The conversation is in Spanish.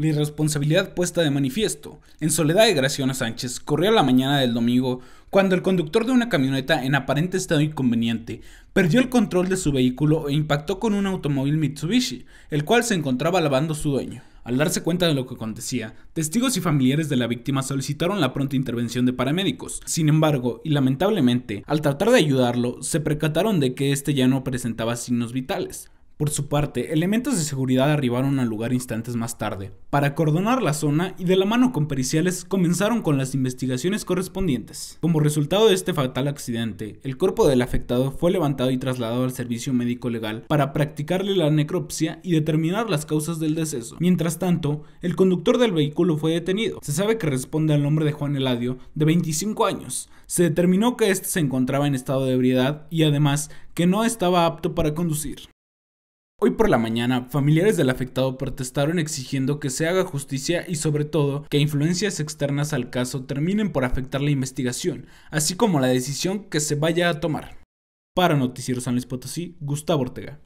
La irresponsabilidad puesta de manifiesto en Soledad de Graciano Sánchez corrió la mañana del domingo cuando el conductor de una camioneta en aparente estado inconveniente perdió el control de su vehículo e impactó con un automóvil Mitsubishi, el cual se encontraba lavando su dueño. Al darse cuenta de lo que acontecía, testigos y familiares de la víctima solicitaron la pronta intervención de paramédicos. Sin embargo, y lamentablemente, al tratar de ayudarlo, se percataron de que este ya no presentaba signos vitales. Por su parte, elementos de seguridad arribaron al lugar instantes más tarde, para acordonar la zona y de la mano con periciales comenzaron con las investigaciones correspondientes. Como resultado de este fatal accidente, el cuerpo del afectado fue levantado y trasladado al servicio médico legal para practicarle la necropsia y determinar las causas del deceso. Mientras tanto, el conductor del vehículo fue detenido. Se sabe que responde al nombre de Juan Eladio, de 25 años. Se determinó que éste se encontraba en estado de ebriedad y además que no estaba apto para conducir. Hoy por la mañana, familiares del afectado protestaron exigiendo que se haga justicia y sobre todo que influencias externas al caso terminen por afectar la investigación, así como la decisión que se vaya a tomar. Para Noticieros San Luis Potosí, Gustavo Ortega.